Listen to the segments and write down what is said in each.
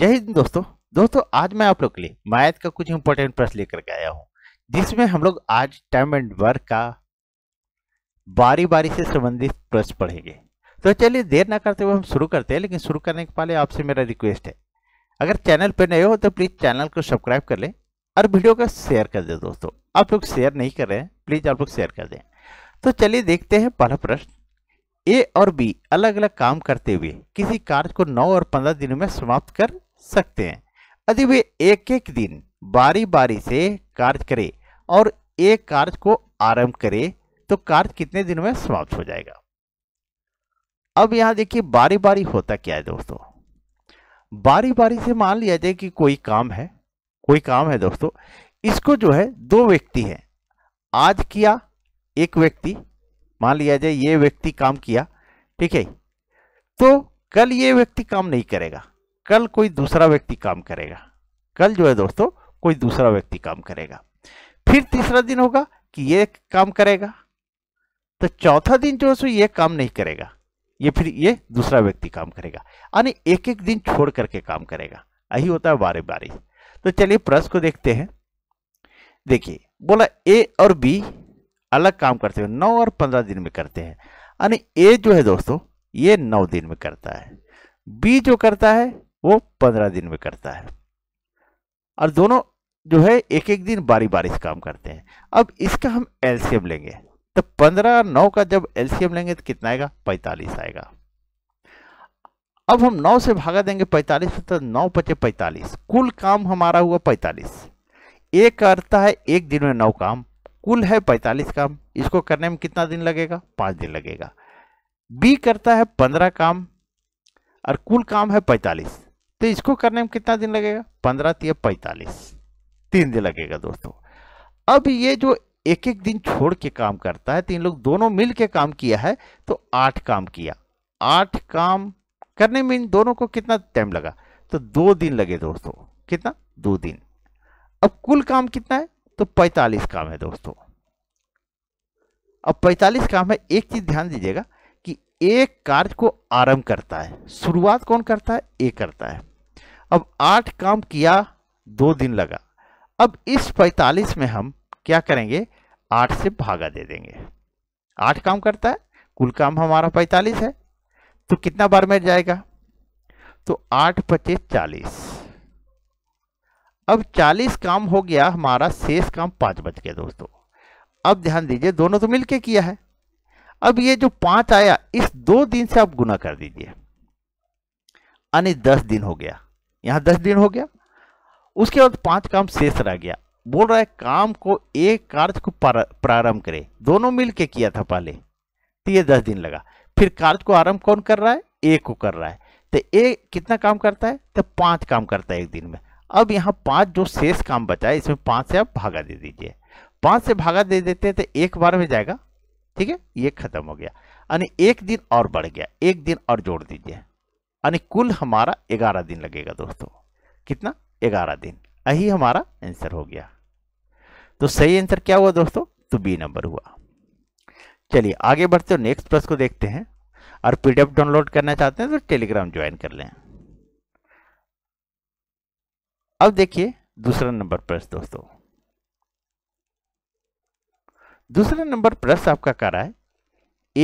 जय हिंद दोस्तों दोस्तों आज मैं आप लोग के लिए मैथ का कुछ इंपॉर्टेंट प्रश्न लेकर के आया हूँ जिसमें हम लोग आज टाइम एंड वर्क का बारी बारी से संबंधित प्रश्न पढ़ेंगे तो चलिए देर ना करते हुए हम शुरू करते हैं लेकिन शुरू करने के पहले आपसे मेरा रिक्वेस्ट है अगर चैनल पर नए हो तो प्लीज़ चैनल को सब्सक्राइब कर लें और वीडियो का शेयर कर दें दोस्तों आप लोग शेयर नहीं कर रहे हैं प्लीज़ आप लोग शेयर कर दें तो चलिए देखते हैं पहला प्रश्न ए और बी अलग अलग काम करते हुए किसी कार्य को 9 और 15 दिनों में समाप्त कर सकते हैं यदि वे एक एक दिन बारी बारी से कार्य करें और एक कार्य को आरंभ करें तो कार्य कितने दिनों में समाप्त हो जाएगा अब यहां देखिए बारी बारी होता क्या है दोस्तों बारी बारी से मान लिया जाए कि कोई काम है कोई काम है दोस्तों इसको जो है दो व्यक्ति है आज किया एक व्यक्ति मान लिया जाए ये व्यक्ति काम किया ठीक है तो कल ये व्यक्ति काम नहीं करेगा कल कोई दूसरा व्यक्ति काम करेगा कल जो है दोस्तों कोई दूसरा व्यक्ति काम करेगा फिर तीसरा दिन होगा कि ये काम करेगा तो चौथा दिन जो है सो ये काम नहीं करेगा ये फिर ये दूसरा व्यक्ति काम करेगा यानी एक एक दिन छोड़ करके काम करेगा यही होता है बारी बारी तो चलिए प्रश्न को देखते हैं देखिए बोला ए और बी अलग काम करते हुए नौ और पंद्रह दिन में करते हैं यानी ए जो है दोस्तों ये नौ दिन में करता है बी जो करता है वो पंद्रह दिन में करता है और दोनों जो है एक एक दिन बारी बारी से काम करते हैं अब इसका हम एलसीएम लेंगे तो पंद्रह और नौ का जब एलसीएम लेंगे तो कितना आएगा पैंतालीस आएगा अब हम नौ से भागा देंगे पैंतालीस तो नौ पचे पैंतालीस कुल काम हमारा हुआ पैंतालीस एक करता है एक दिन में नौ काम कुल है पैंतालीस काम इसको करने में कितना दिन लगेगा पाँच दिन लगेगा बी करता है पंद्रह काम और कुल काम है पैंतालीस तो इसको करने में कितना दिन लगेगा पंद्रह तीन पैंतालीस तीन दिन लगेगा दोस्तों अब ये जो एक एक दिन छोड़ के काम करता है तो इन लोग दोनों मिल के काम किया है तो आठ काम किया आठ काम करने में इन दोनों को कितना टाइम लगा तो दो दिन लगे दोस्तों कितना दो दिन अब कुल काम कितना है तो 45 काम है दोस्तों अब 45 काम है एक चीज ध्यान दीजिएगा कि एक कार्य को आरंभ करता है शुरुआत कौन करता है एक करता है अब आठ काम किया दो दिन लगा अब इस 45 में हम क्या करेंगे आठ से भागा दे देंगे आठ काम करता है कुल काम हमारा 45 है तो कितना बार में जाएगा तो आठ पच्चीस चालीस अब 40 काम हो गया हमारा शेष काम पाँच बज गया दोस्तों अब ध्यान दीजिए दोनों तो मिलके किया है अब ये जो पाँच आया इस दो दिन से आप गुना कर दीजिए यानी दस दिन हो गया यहाँ दस दिन हो गया उसके बाद पांच काम शेष रह गया बोल रहा है काम को एक कार्य को प्रारंभ करे दोनों मिलके किया था पहले तो ये दस दिन लगा फिर कार्य को आरंभ कौन कर रहा है एक को कर रहा है तो एक कितना काम करता है तो पांच काम करता है एक दिन में अब यहाँ पाँच जो शेष काम बचा है इसमें पाँच से आप भागा दे दीजिए पाँच से भागा दे देते हैं तो एक बार में जाएगा ठीक है ये खत्म हो गया यानी एक दिन और बढ़ गया एक दिन और जोड़ दीजिए यानी कुल हमारा ग्यारह दिन लगेगा दोस्तों कितना ग्यारह दिन यही हमारा आंसर हो गया तो सही आंसर क्या हुआ दोस्तों तो बी नंबर हुआ चलिए आगे बढ़ते हो नेक्स्ट प्रश्न को देखते हैं और पीडीएफ डाउनलोड करना चाहते हैं तो टेलीग्राम ज्वाइन कर लें अब देखिए दूसरा नंबर प्रश्न दोस्तों दूसरा नंबर प्रश्न आपका कह रहा है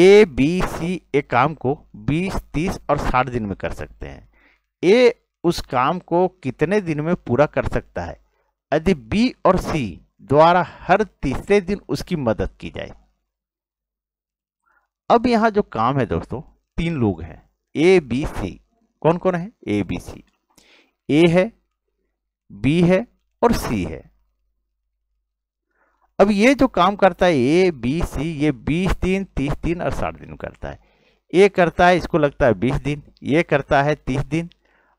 ए बी सी एक काम को 20, 30 और 60 दिन में कर सकते हैं ए उस काम को कितने दिन में पूरा कर सकता है यदि बी और सी द्वारा हर तीसरे दिन उसकी मदद की जाए अब यहां जो काम है दोस्तों तीन लोग हैं ए बी सी कौन कौन है ए बी सी ए है बी है और सी है अब ये जो काम करता है ए बी सी ये बीस दिन तीस दिन और साठ दिन करता है ए करता है इसको लगता है बीस दिन ये करता है तीस दिन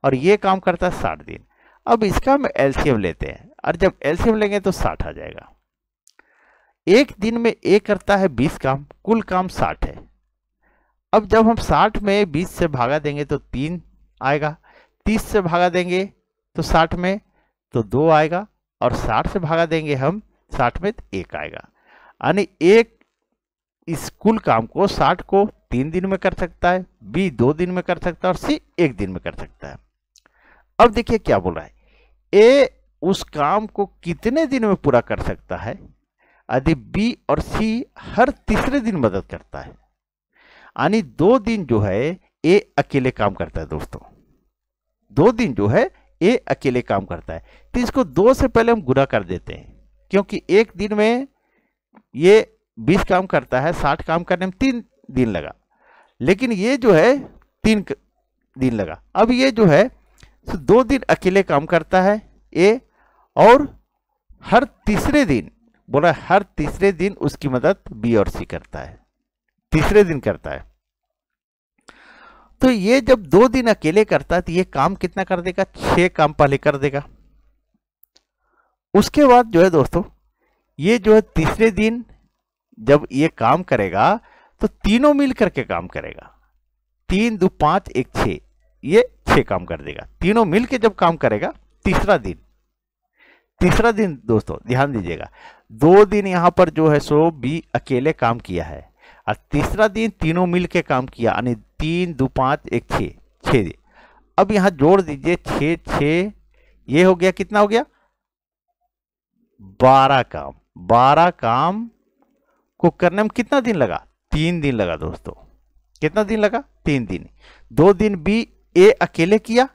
और ये काम करता है साठ दिन अब इसका हम एलसीएम लेते हैं और जब एलसीएम लेंगे तो साठ आ जाएगा एक दिन में ए करता है बीस काम कुल काम साठ है अब जब हम साठ में बीस से भागा देंगे तो तीन आएगा तीस से भागा देंगे तो साठ में तो दो आएगा और साठ से भागा देंगे हम साठ में तो एक आएगा यानी एक स्कूल काम को साठ को तीन दिन में कर सकता है बी दो दिन में कर सकता है और सी एक दिन में कर सकता है अब देखिए क्या बोल रहा है ए उस काम को कितने दिन में पूरा कर सकता है यदि बी और सी हर तीसरे दिन मदद करता है यानी दो दिन जो है ए अकेले काम करता है दोस्तों दो दिन जो है ए अकेले काम करता है तो इसको दो से पहले हम गुना कर देते हैं क्योंकि एक दिन में ये बीस काम करता है साठ काम करने में तीन दिन लगा लेकिन ये जो है तीन दिन लगा अब ये जो है तो दो दिन अकेले काम करता है ए और हर तीसरे दिन बोला हर तीसरे दिन उसकी मदद बी और सी करता है तीसरे दिन करता है तो ये जब दो दिन अकेले करता है तो ये काम कितना कर देगा छह काम पहले कर देगा उसके बाद जो है दोस्तों ये जो है तीसरे दिन जब ये काम करेगा तो तीनों मिल करके काम करेगा तीन दो पांच एक छ ये छह काम कर देगा तीनों मिल के जब काम करेगा तीसरा दिन तीसरा दिन दोस्तों ध्यान दीजिएगा दो दिन यहां पर जो है सो बी अकेले काम किया है और तीसरा दिन तीनों मिलके काम किया यानी तीन दो पाँच एक छः छः अब यहाँ जोड़ दीजिए छ छ ये हो गया कितना हो गया बारह काम बारह काम को करने में कितना दिन लगा तीन दिन लगा दोस्तों कितना दिन लगा तीन दिन दो दिन बी ए अकेले किया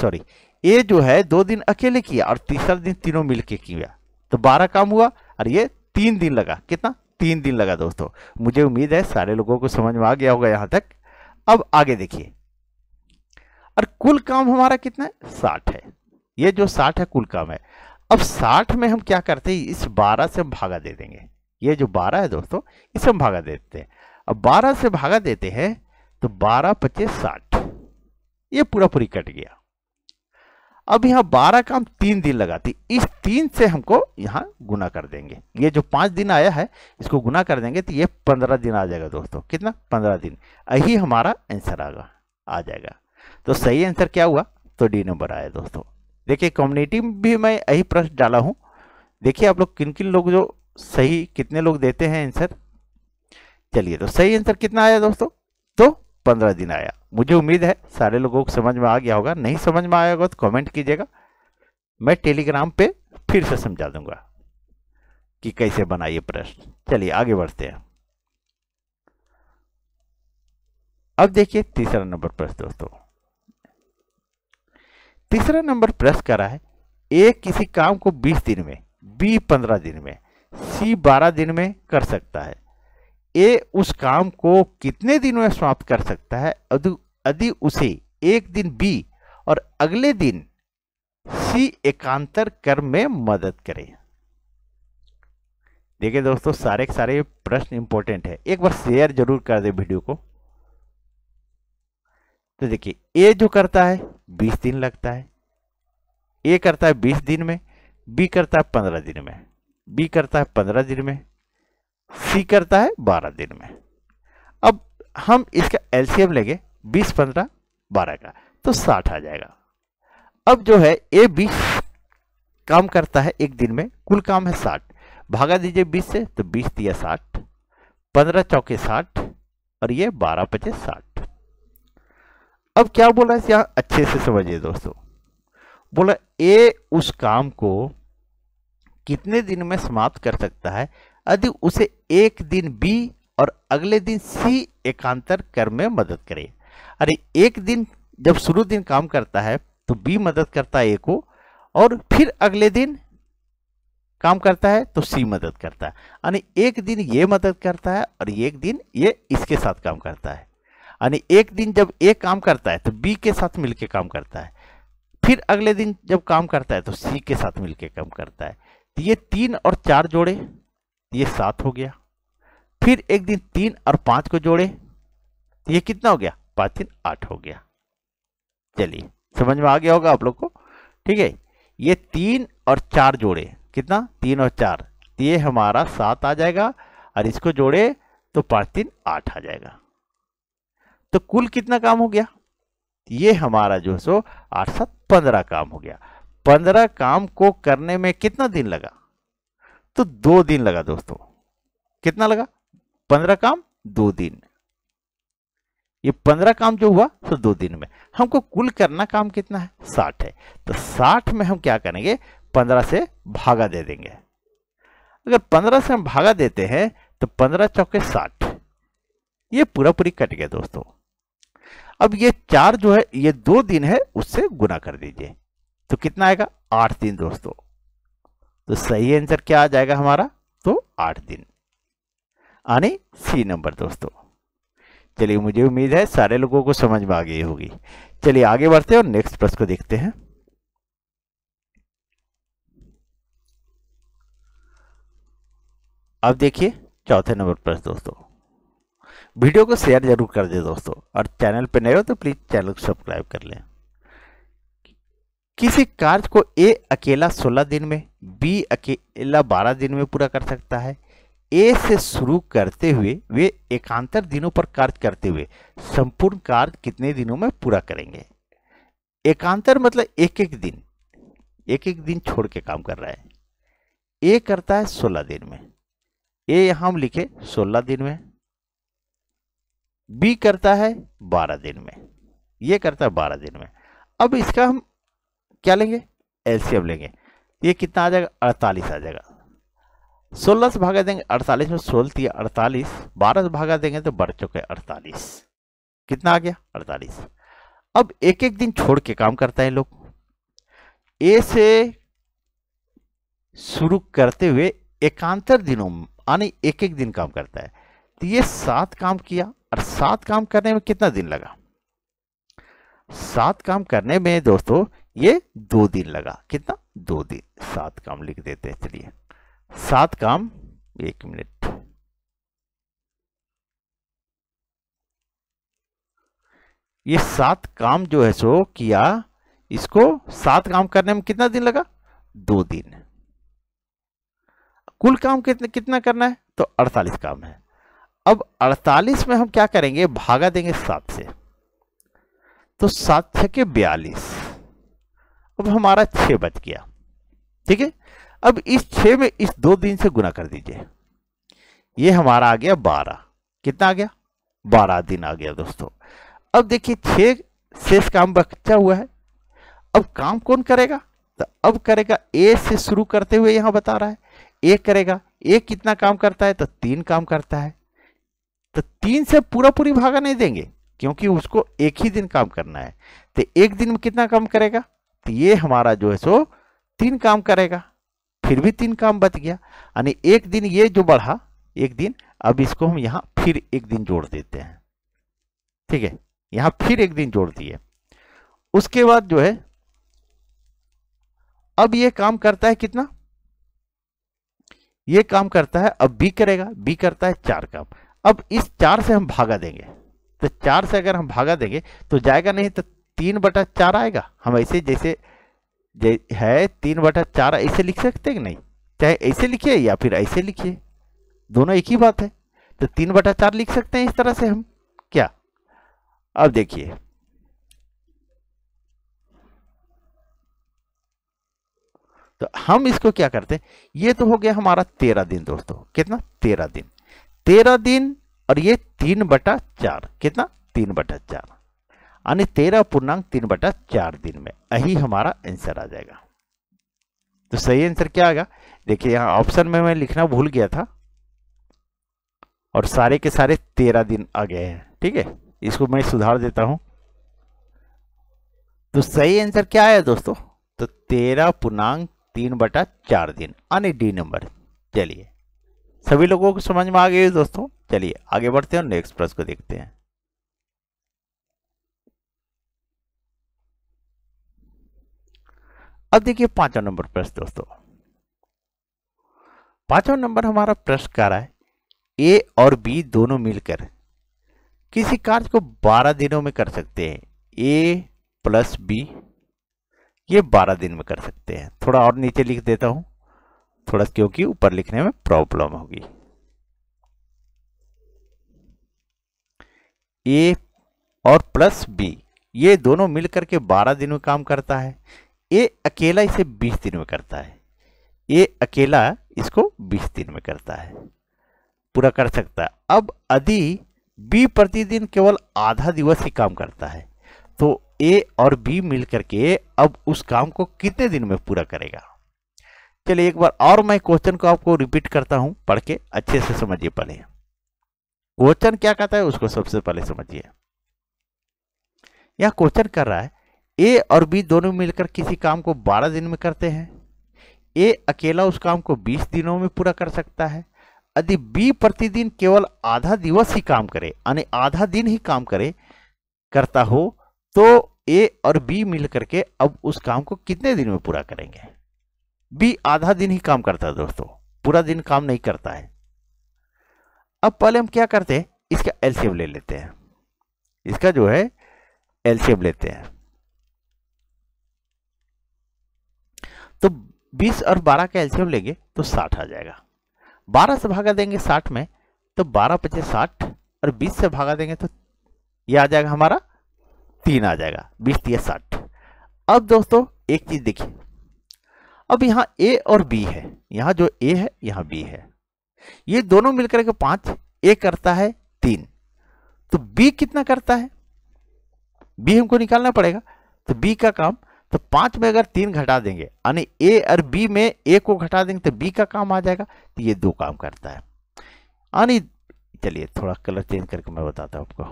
सॉरी ए जो है दो दिन अकेले किया और तीसरा दिन तीनों मिलके किया तो बारह काम हुआ और ये तीन दिन लगा कितना तीन दिन लगा दोस्तों मुझे उम्मीद है सारे लोगों को समझ में आ गया होगा यहाँ तक अब आगे देखिए और कुल काम हमारा कितना है साठ है ये जो साठ है कुल काम है अब साठ में हम क्या करते हैं इस बारह से हम भागा दे देंगे ये जो बारह है दोस्तों इसे हम भागा देते हैं अब बारह से भागा देते हैं तो बारह पच्चीस साठ ये पूरा पूरी कट गया अब यहाँ बारह काम तीन दिन लगाती इस तीन से हमको यहाँ गुना कर देंगे ये जो पाँच दिन आया है इसको गुना कर देंगे तो ये पंद्रह दिन आ जाएगा दोस्तों कितना पंद्रह दिन यही हमारा आंसर आगा आ जाएगा तो सही आंसर क्या हुआ तो डी नंबर आया दोस्तों देखिए कम्युनिटी में भी मैं यही प्रश्न डाला हूँ देखिए आप लोग किन किन लोग जो सही कितने लोग देते हैं आंसर चलिए तो सही आंसर कितना आया दोस्तों तो पंद्रह दिन आया मुझे उम्मीद है सारे लोगों को समझ में आ गया होगा नहीं समझ में आया होगा तो कमेंट कीजिएगा मैं टेलीग्राम पे फिर से समझा दूंगा कि कैसे बनाइए प्रश्न चलिए आगे बढ़ते हैं अब देखिए तीसरा नंबर प्रश्न दोस्तों तीसरा नंबर प्रश्न कर रहा है ए किसी काम को 20 दिन में बी 15 दिन में सी 12 दिन में कर सकता है ए उस काम को कितने दिनों में समाप्त कर सकता है यदि उसे एक दिन बी और अगले दिन सी एकांतर कर्म में मदद करे देखिए दोस्तों सारे के सारे प्रश्न इंपॉर्टेंट है एक बार शेयर जरूर कर दे वीडियो को तो देखिए ए जो करता है बीस दिन लगता है ए करता है बीस दिन में बी करता है पंद्रह दिन में बी करता है पंद्रह दिन में सी करता है बारह दिन में अब हम इसका एलसीएम लेंगे बीस पंद्रह बारह का तो साठ आ जाएगा अब जो है ए बीस काम करता है एक दिन में कुल काम है साठ भागा दीजिए बीस से तो बीस दिया साठ पंद्रह चौके साठ और ये बारह पचे साठ अब क्या बोला है यहां अच्छे से समझिए दोस्तों बोला ए उस काम को कितने दिन में समाप्त कर सकता है यदि उसे एक दिन बी और अगले दिन सी एकांतर कर में मदद करे अरे एक दिन जब शुरू दिन काम करता है तो बी मदद करता है ए को और फिर अगले दिन काम करता है तो सी मदद करता है यानी एक दिन ये मदद करता है और एक दिन ये इसके साथ काम करता है यानी एक दिन जब ए काम करता है तो बी के साथ मिलके काम करता है फिर अगले दिन जब काम करता है तो सी के साथ मिलके काम करता है तो ये तीन और चार जोड़े ये सात हो गया फिर एक दिन तीन और पांच को जोड़े ये कितना हो गया पांच तीन आठ हो गया चलिए समझ में आ गया होगा आप लोग को ठीक है ये तीन और चार जोड़े कितना तीन और चार तो ये हमारा सात आ जाएगा और इसको जोड़े तो पांच तीन आठ आ जाएगा तो कुल कितना काम हो गया ये हमारा जो सो आठ सात पंद्रह काम हो गया पंद्रह काम को करने में कितना दिन लगा तो दो दिन लगा दोस्तों कितना लगा पंद्रह काम दो दिन ये पंद्रह काम जो हुआ तो दो दिन में हमको कुल करना काम कितना है साठ है तो साठ में हम क्या करेंगे पंद्रह से भागा दे देंगे अगर पंद्रह से हम भागा देते हैं तो पंद्रह चौके साठ ये पूरा पूरी कट गया दोस्तों अब ये चार जो है ये दो दिन है उससे गुना कर दीजिए तो कितना आएगा आठ दिन दोस्तों तो सही आंसर क्या आ जाएगा हमारा तो आठ दिन यानी सी नंबर दोस्तों चलिए मुझे उम्मीद है सारे लोगों को समझ में आ गई होगी चलिए आगे बढ़ते हैं और नेक्स्ट प्रश्न को देखते हैं अब देखिए चौथे नंबर प्रश्न दोस्तों वीडियो को शेयर जरूर कर दे दोस्तों और चैनल पर नए हो तो प्लीज़ चैनल को सब्सक्राइब कर लें किसी कार्य को ए अकेला सोलह दिन में बी अकेला बारह दिन में पूरा कर सकता है ए से शुरू करते हुए वे एकांतर दिनों पर कार्य करते हुए संपूर्ण कार्य कितने दिनों में पूरा करेंगे एकांतर मतलब एक एक दिन एक एक दिन छोड़ के काम कर रहा है ए करता है 16 दिन में ए यहां हम लिखे 16 दिन में बी करता है 12 दिन में ये करता है 12 दिन में अब इसका हम क्या लेंगे एलसीएम लेंगे ये कितना आ जाएगा अड़तालीस आ जाएगा सोलह से भागा देंगे अड़तालीस में सोलह थी अड़तालीस बारह से भागा देंगे तो बढ़ चुके अड़तालीस कितना आ गया अड़तालीस अब एक एक दिन छोड़ के काम करता है लोग ए से शुरू करते हुए एकांतर दिनों यानी एक एक दिन काम करता है तो ये सात काम किया और सात काम करने में कितना दिन लगा सात काम करने में दोस्तों ये दो दिन लगा कितना दो दिन सात काम लिख देते हैं चलिए सात काम एक मिनट ये सात काम जो है सो किया इसको सात काम करने में कितना दिन लगा दो दिन कुल काम कितना कितना करना है तो अड़तालीस काम है अब अड़तालीस में हम क्या करेंगे भागा देंगे सात से तो सात छके बयालीस अब हमारा छ बच गया ठीक है अब इस छ में इस दो दिन से गुना कर दीजिए ये हमारा आ गया बारह कितना आ गया बारह दिन आ गया दोस्तों अब देखिए छ शेष काम बचा हुआ है अब काम कौन करेगा तो अब करेगा ए से शुरू करते हुए यहां बता रहा है ए करेगा ए कितना काम करता है तो तीन काम करता है तो तीन से पूरा पूरी भागा नहीं देंगे क्योंकि उसको एक ही दिन काम करना है तो एक दिन में कितना काम करेगा तो ये हमारा जो है सो तीन काम करेगा फिर भी तीन काम बच गया यानी एक दिन ये जो बढ़ा एक दिन अब इसको हम यहाँ फिर एक दिन जोड़ देते हैं ठीक है यहाँ फिर एक दिन जोड़ दिए उसके बाद जो है अब ये काम करता है कितना ये काम करता है अब बी करेगा बी करता है चार काम अब इस चार से हम भागा देंगे तो चार से अगर हम भागा देंगे तो जाएगा नहीं तो तीन बटा चार आएगा हम ऐसे जैसे जै, है तीन बटा चार ऐसे लिख सकते कि नहीं चाहे ऐसे लिखिए या फिर ऐसे लिखिए दोनों एक ही बात है तो तीन बटा चार लिख सकते हैं इस तरह से हम क्या अब देखिए तो हम इसको क्या करते हैं ये तो हो गया हमारा तेरह दिन दोस्तों कितना तेरह दिन तेरह दिन और ये तीन बटा चार कितना तीन बटा चार यानी तेरह पूर्णांक तीन बटा चार दिन में यही हमारा आंसर आ जाएगा तो सही आंसर क्या आएगा देखिए यहाँ ऑप्शन में मैं लिखना भूल गया था और सारे के सारे तेरह दिन आ गए हैं ठीक है इसको मैं सुधार देता हूं तो सही आंसर क्या आया दोस्तों तो तेरह पूर्णांक तीन बटा चार दिन यानी डी नंबर चलिए सभी लोगों को समझ में आ गई दोस्तों चलिए आगे बढ़ते हैं और नेक्स्ट प्रश्न को देखते हैं अब देखिए पांचवा नंबर प्रश्न दोस्तों पांचवा नंबर हमारा प्रश्न कह रहा है ए और बी दोनों मिलकर किसी कार्य को 12 दिनों में कर सकते हैं ए प्लस बी ये 12 दिन में कर सकते हैं थोड़ा और नीचे लिख देता हूं थोड़ा क्योंकि ऊपर लिखने में प्रॉब्लम होगी ए और प्लस बी ये दोनों मिल के बारह दिन में काम करता है ए अकेला इसे बीस दिन में करता है ए अकेला इसको बीस दिन में करता है पूरा कर सकता है अब यदि बी प्रतिदिन केवल आधा दिवस ही काम करता है तो ए और बी मिल करके अब उस काम को कितने दिन में पूरा करेगा चलिए एक बार और मैं क्वेश्चन को आपको रिपीट करता हूं पढ़ के अच्छे से समझिए पहले क्वेश्चन क्या कहता है उसको सबसे पहले समझिए यह क्वेश्चन कर रहा है ए और बी दोनों मिलकर किसी काम को 12 दिन में करते हैं ए अकेला उस काम को 20 दिनों में पूरा कर सकता है यदि बी प्रतिदिन केवल आधा दिवस ही काम करे यानी आधा दिन ही काम करे करता हो तो ए और बी मिलकर के अब उस काम को कितने दिन में पूरा करेंगे बी आधा दिन ही काम करता है दोस्तों पूरा दिन काम नहीं करता है अब पहले हम क्या करते हैं इसका एलसीएम ले लेते हैं इसका जो है एलसीएम लेते हैं तो 20 और 12 का एलसीएम लेंगे तो 60 आ जाएगा 12 से भागा देंगे 60 में तो 12 पचे साठ और 20 से भागा देंगे तो ये आ जाएगा हमारा तीन आ जाएगा बीस तीस साठ अब दोस्तों एक चीज देखिए अब यहां ए और बी है यहां जो ए है यहां बी है ये दोनों मिलकर के पांच ए करता है तीन तो बी कितना करता है बी हमको निकालना पड़ेगा तो बी का काम तो पांच में अगर तीन घटा देंगे यानी ए और बी में ए को घटा देंगे तो बी का काम आ जाएगा तो ये दो काम करता है यानी चलिए थोड़ा कलर चेंज करके मैं बताता हूं आपको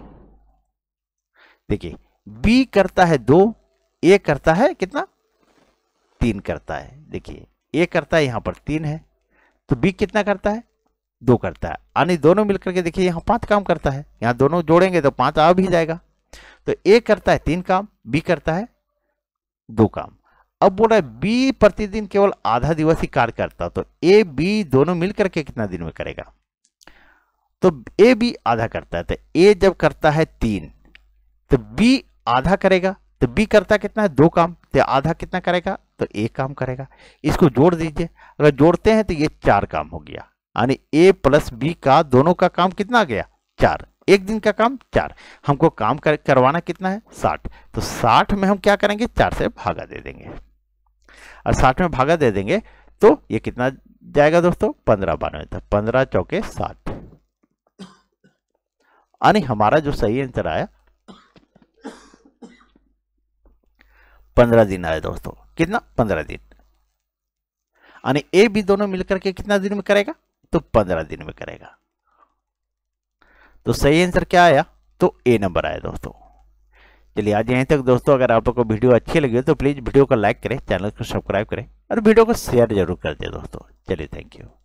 देखिए बी करता है दो ए करता है कितना तीन करता है देखिए ए करता है यहां पर तीन है तो बी कितना करता है दो करता है यानी दोनों मिलकर के देखिए यहाँ पांच काम करता है यहाँ दोनों जोड़ेंगे तो पांच आ भी जाएगा तो ए करता है तीन काम बी करता है दो काम अब बोल रहा है बी प्रतिदिन केवल आधा दिवस ही कार्य करता तो ए बी दोनों मिलकर के कितना दिन में करेगा तो ए बी आधा करता है तो ए जब करता है तीन तो बी आधा करेगा तो बी करता कितना है दो काम तो आधा कितना करेगा तो एक काम करेगा इसको जोड़ दीजिए अगर जोड़ते हैं तो ये चार काम हो गया यानी ए प्लस बी का दोनों का काम कितना गया चार एक दिन का काम चार हमको काम कर, करवाना कितना है साठ तो साठ में हम क्या करेंगे चार से भागा दे देंगे और साठ में भागा दे देंगे तो ये कितना जाएगा दोस्तों पंद्रह बानवे तक तो पंद्रह चौके साठ यानी हमारा जो सही आंसर आया पंद्रह दिन आया दोस्तों कितना पंद्रह दिन यानी ए भी दोनों मिलकर के कितना दिन में करेगा तो पंद्रह दिन में करेगा तो सही आंसर क्या आया तो ए नंबर आया दोस्तों चलिए आज यहीं तक दोस्तों अगर आप लोग को वीडियो अच्छी लगी हो तो प्लीज़ वीडियो को लाइक करें चैनल को सब्सक्राइब करें और वीडियो को शेयर जरूर कर दें दोस्तों चलिए थैंक यू